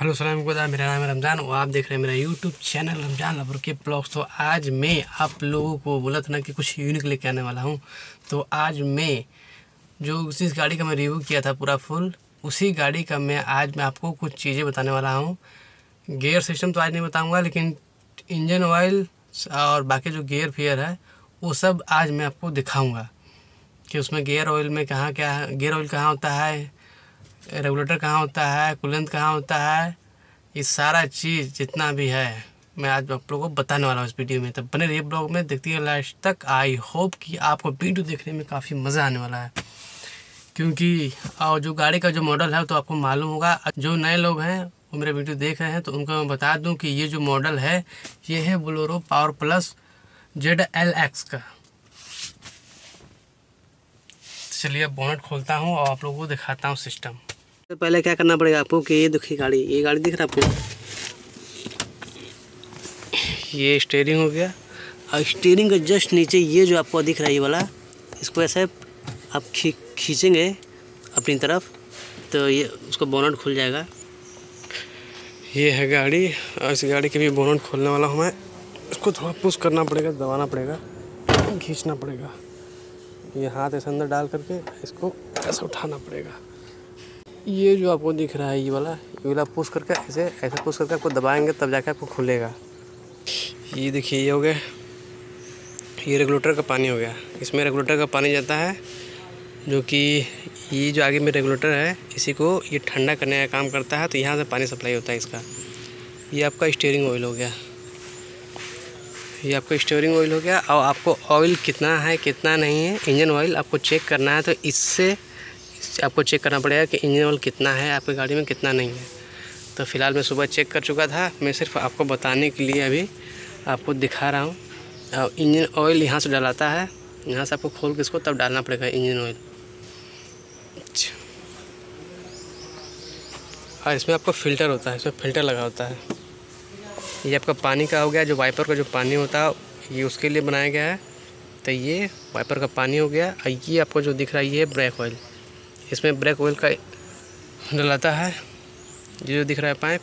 Hello सलाम गुदा मेरा नाम है रमज़ान और आप देख रहे हैं मेरा यूट्यूब चैनल रमज़ान लबर के ब्लॉग्स तो आज मैं आप लोगों को बोला था ना कि कुछ यूनिक लेके आने वाला हूँ तो आज मैं जो जिस गाड़ी का मैं रिव्यू किया था पूरा फुल उसी गाड़ी का मैं आज मैं आपको कुछ चीज़ें बताने वाला हूँ गेयर सिस्टम तो आज नहीं बताऊँगा लेकिन इंजन ऑयल और बाकी जो गेयर फेयर है वो सब आज मैं आपको दिखाऊँगा कि उसमें गेयर ऑयल में कहाँ क्या गेयर ऑयल कहाँ होता है रेगुलेटर कहाँ होता है कुलंद कहाँ होता है ये सारा चीज़ जितना भी है मैं आज आप लोगों को बताने वाला हूँ इस वीडियो में तो बने रहिए ब्लॉग में देखती है लास्ट तक आई होप कि आपको वीडियो देखने में काफ़ी मज़ा आने वाला है क्योंकि और जो गाड़ी का जो मॉडल है तो आपको मालूम होगा जो नए लोग हैं वो मेरे वीडियो देख रहे हैं तो उनको मैं बता दूँ कि ये जो मॉडल है ये है Bolero power plus Z L X का चलिए बोनट खोलता हूँ और आप लोगों को दिखाता हूँ सिस्टम तो पहले क्या करना पड़ेगा आपको कि ये दुखी गाड़ी ये गाड़ी दिख रहा आपको ये स्टेयरिंग हो गया और स्टेयरिंग के जस्ट नीचे ये जो आपको दिख रहा है ये वाला इसको ऐसे आप खी खींचेंगे अपनी तरफ तो ये उसका बोनट खुल जाएगा ये है गाड़ी और इस गाड़ी के भी बोनट खोलने वाला हूँ मैं इसको थोड़ा पुश करना पड़ेगा दबाना पड़ेगा खींचना पड़ेगा ये हाथ ऐसे अंदर डाल करके इसको ऐसा उठाना पड़ेगा ये जो आपको दिख रहा है ये वाला ये वाला पुश करके ऐसे ऐसे पुश करके आपको दबाएंगे तब जाके आपको खुलेगा ये देखिए ये हो गया ये रेगुलेटर का पानी हो गया इसमें रेगुलेटर का पानी जाता है जो कि ये जो आगे में रेगुलेटर है इसी को ये ठंडा करने का काम करता है तो यहाँ से पानी सप्लाई होता है इसका ये आपका स्टेयरिंग ऑयल हो गया ये आपका स्टेयरिंग ऑयल हो गया और आपको ऑयल कितना है कितना नहीं है इंजन ऑयल आपको चेक करना है तो इससे आपको चेक करना पड़ेगा कि इंजन ऑयल कितना है आपकी गाड़ी में कितना नहीं है तो फ़िलहाल मैं सुबह चेक कर चुका था मैं सिर्फ आपको बताने के लिए अभी आपको दिखा रहा हूँ और इंजन ऑयल यहाँ से डलाता है यहाँ से आपको खोल के इसको तब डालना पड़ेगा इंजन ऑयल अच्छा। और इसमें आपको फ़िल्टर होता है इसमें फ़िल्टर लगा होता है ये आपका पानी का हो गया जो वाइपर का जो पानी होता है ये उसके लिए बनाया गया है तो ये वाइपर का पानी हो गया और ये आपको जो दिख रहा है ये ब्रेक ऑयल इसमें ब्रेक ऑयल का डलाता है ये जो दिख रहा है पाइप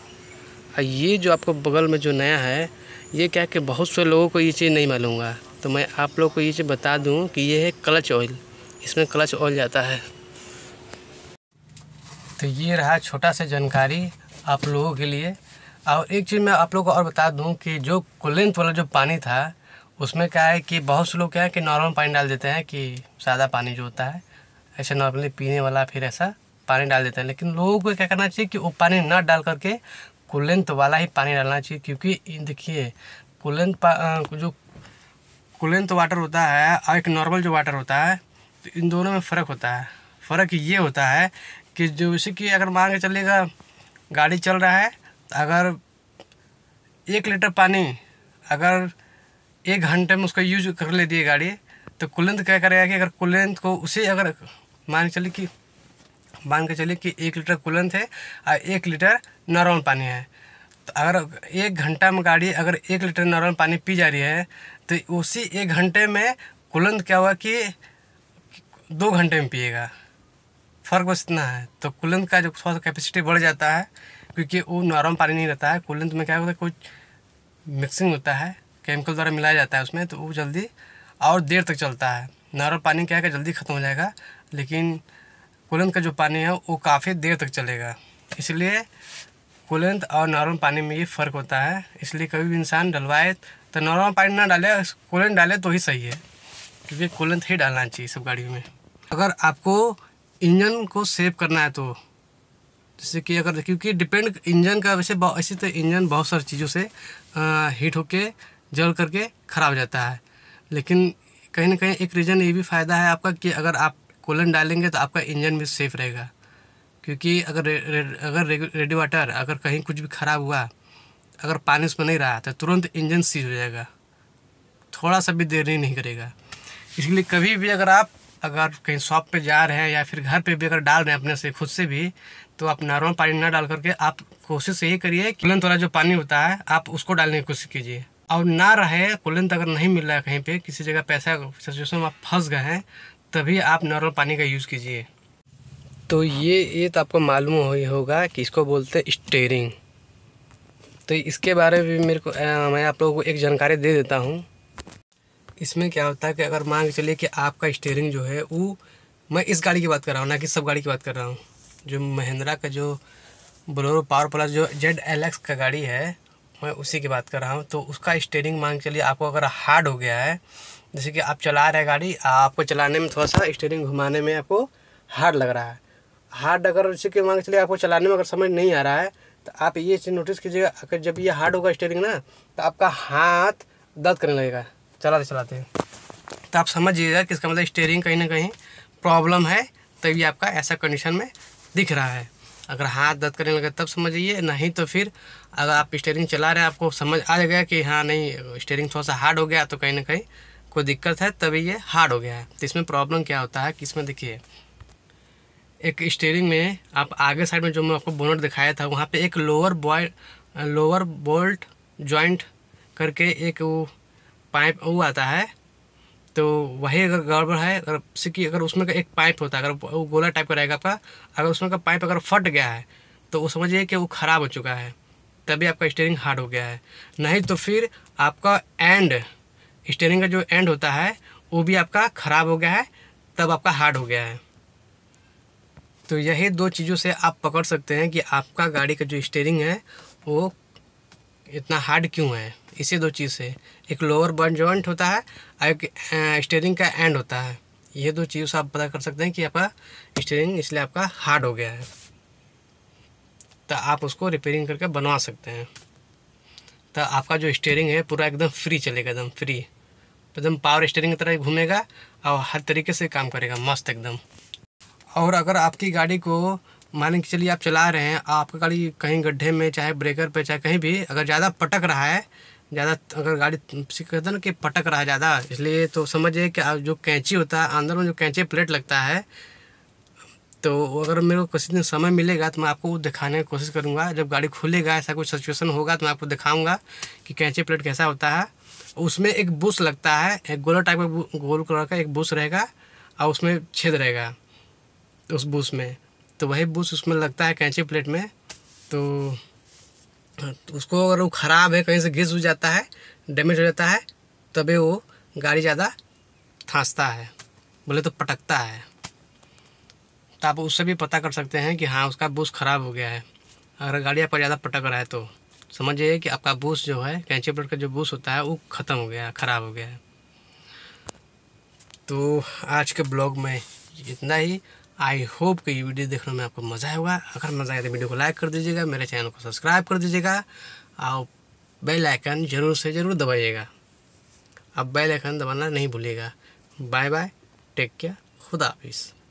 और ये जो आपको बगल में जो नया है ये क्या कि बहुत से लोगों को ये चीज़ नहीं मालूम तो मैं आप लोग को ये चीज़ बता दूँ कि ये है क्लच ऑयल इसमें क्लच ऑयल जाता है तो ये रहा छोटा सा जानकारी आप लोगों के लिए और एक चीज़ मैं आप लोगों को और बता दूं कि जो कुलेंथ वाला जो पानी था उसमें क्या है कि बहुत से लोग क्या है कि नॉर्मल पानी डाल देते हैं कि सादा पानी जो होता है ऐसे नॉर्मली पीने वाला फिर ऐसा पानी डाल देते हैं लेकिन लोगों को क्या करना चाहिए कि वो पानी ना डाल करके कुलेंत वाला ही पानी डालना चाहिए क्योंकि देखिए कुलेंत जो कुलेंत वाटर होता है और एक नॉर्मल जो वाटर होता है तो इन दोनों में फ़र्क होता है फ़र्क ये होता है कि जो जैसे कि अगर मान के चलेगा गाड़ी चल रहा है तो अगर एक लीटर पानी अगर एक घंटे में उसका यूज कर लेती है गाड़ी तो कुलेंत क्या करेगा कि अगर कुलेंत को उसे अगर मान के चलिए कि मान के चलिए कि एक लीटर कूलेंट है और एक लीटर नॉर्मल पानी है तो अगर एक घंटा में गाड़ी अगर एक लीटर नॉर्मल पानी पी जा रही है तो उसी एक घंटे में कुलंद क्या हुआ कि दो घंटे में पिएगा फ़र्क बस इतना है तो कुलंद का जो थोड़ा सा कैपेसिटी बढ़ जाता है क्योंकि वो नॉर्मल पानी नहीं रहता है कुलंद में क्या होता है कुछ मिक्सिंग होता है केमिकल द्वारा मिलाया जाता है उसमें तो वो जल्दी और देर तक चलता है नॉर्मल पानी क्या है जल्दी ख़त्म हो जाएगा लेकिन कुलंद का जो पानी है वो काफ़ी देर तक चलेगा इसलिए कुलंद और नॉर्मल पानी में ये फ़र्क होता है इसलिए कभी भी इंसान डलवाए तो नॉर्मल पानी ना डाले कुलंद डाले तो ही सही है क्योंकि कुलंद ही डालना चाहिए सब गाड़ियों में अगर आपको इंजन को सेव करना है तो जैसे कि अगर क्योंकि डिपेंड इंजन का वैसे ऐसे तो इंजन बहुत सारी चीज़ों से आ, हीट होके जल करके ख़राब हो जाता है लेकिन कहीं ना कहीं एक रीज़न ये भी फ़ायदा है आपका कि अगर आप कूलन डालेंगे तो आपका इंजन भी सेफ रहेगा क्योंकि अगर रे, रे, अगर अगर कहीं कुछ भी ख़राब हुआ अगर पानी उसमें नहीं रहा तो तुरंत इंजन सीज हो जाएगा थोड़ा सा भी देरी नहीं करेगा इसलिए कभी भी अगर आप अगर कहीं शॉप पे जा रहे हैं या फिर घर पे भी अगर डाल रहे हैं अपने से खुद से भी तो आप नॉर्मल पानी ना डाल करके आप कोशिश यही करिए तुरंत वाला जो पानी होता है आप उसको डालने की कोशिश कीजिए और ना रहे कुलंत अगर नहीं मिल रहा है कहीं पे किसी जगह पैसा सिचुएशन में आप फंस गए हैं तभी आप नॉर्मल पानी का यूज़ कीजिए तो ये ये तो आपको मालूम हो होगा कि इसको बोलते हैं स्टेयरिंग तो इसके बारे में भी मेरे को आ, मैं आप लोगों को एक जानकारी दे देता हूँ इसमें क्या होता है कि अगर मान के चलिए कि आपका स्टेयरिंग जो है वो मैं इस गाड़ी की बात कर रहा हूँ ना कि सब गाड़ी की बात कर रहा हूँ जो महिंद्रा का जो बोलोरो पावर प्लस जो जेड एल एक्स का गाड़ी है मैं उसी की बात कर रहा हूँ तो उसका स्टेयरिंग मांग के लिए आपको अगर हार्ड हो गया है जैसे कि आप चला रहे गाड़ी आपको चलाने में थोड़ा सा स्टेयरिंग घुमाने में आपको हार्ड लग रहा है हार्ड अगर जैसे कि मान के चलिए आपको चलाने में अगर समझ नहीं आ रहा है तो आप ये चीज़ नोटिस कीजिएगा अगर जब ये हार्ड होगा स्टेयरिंग ना तो आपका हाथ दर्द करने लगेगा चलाते चलाते तो आप समझिएगा कि इसका मतलब स्टेयरिंग कहीं ना कहीं प्रॉब्लम है तभी आपका ऐसा कंडीशन में दिख रहा है अगर हाथ दर्द करने लगे तब समझिए नहीं तो फिर अगर आप स्टेयरिंग चला रहे हैं आपको समझ आ जाएगा कि हाँ नहीं स्टेयरिंग थोड़ा सा हार्ड हो गया तो कहीं ना कहीं कोई दिक्कत है तभी ये हार्ड हो गया है तो इसमें प्रॉब्लम क्या होता है कि इसमें देखिए एक स्टेयरिंग में आप आगे साइड में जो मैं आपको बोनट दिखाया था वहाँ पे एक lower ball lower bolt joint करके एक वो पाइप वो आता है तो वही अगर गड़बड़ है अगर सिक्की अगर उसमें का एक पाइप होता है अगर वो गोला टाइप का रहेगा आपका अगर उसमें का पाइप अगर फट गया है तो वो समझिए कि वो ख़राब हो चुका है तभी आपका स्टेयरिंग हार्ड हो गया है नहीं तो फिर आपका एंड स्टेयरिंग का जो एंड होता है वो भी आपका ख़राब हो गया है तब आपका हार्ड हो गया है तो यही दो चीज़ों से आप पकड़ सकते हैं कि आपका गाड़ी का जो स्टेयरिंग है वो इतना हार्ड क्यों है इसी दो चीज़ से एक लोअर बर्न जॉइंट होता है और एक स्टेयरिंग का एंड होता है ये दो चीज़ों से आप पता कर सकते हैं कि आपका स्टेयरिंग इसलिए आपका हार्ड हो गया है तो आप उसको रिपेयरिंग करके बनवा सकते हैं तो आपका जो स्टेयरिंग है पूरा एकदम फ्री चलेगा एकदम फ्री एकदम पावर स्टेयरिंग की तरह घूमेगा और हर तरीके से काम करेगा मस्त एकदम और अगर आपकी गाड़ी को मान के चलिए आप चला रहे हैं आपका गाड़ी कहीं गड्ढे में चाहे ब्रेकर पे चाहे कहीं भी अगर ज़्यादा पटक रहा है ज़्यादा अगर गाड़ी कहते ना कि पटक रहा है ज़्यादा इसलिए तो समझिए कि जो कैंची होता है अंदर में जो कैंची प्लेट लगता है तो अगर मेरे को किसी दिन समय मिलेगा तो मैं आपको दिखाने की कोशिश करूँगा जब गाड़ी खुलेगा ऐसा कुछ सिचुएशन होगा तो मैं आपको दिखाऊँगा कि कैंचे प्लेट कैसा होता है उसमें एक बुश लगता है एक गोला टाइप का गोल कलर का एक बुश रहेगा और उसमें छेद रहेगा उस बुश में तो वही बुश उसमें लगता है कैंची प्लेट में तो, तो उसको अगर वो ख़राब है कहीं से घिस उ जाता है डैमेज हो जाता है तभी वो गाड़ी ज़्यादा थांसता है बोले तो पटकता है तो आप उससे भी पता कर सकते हैं कि हाँ उसका बूस ख़राब हो गया है अगर गाड़ी आप पर ज़्यादा पटक रहा है तो समझिए कि आपका बूस जो है कैंची प्लेट का जो बूस होता है वो ख़त्म हो गया है ख़राब हो गया है तो आज के ब्लॉग में इतना ही आई होप कि ये वीडियो देखने में आपको मज़ा आया होगा अगर मज़ा आया तो वीडियो को लाइक कर दीजिएगा मेरे चैनल को सब्सक्राइब कर दीजिएगा और बेल आइकन ज़रूर से ज़रूर दबाइएगा अब बेल आइकन दबाना नहीं भूलिएगा बाय बाय टेक केयर खुदा हाफिज़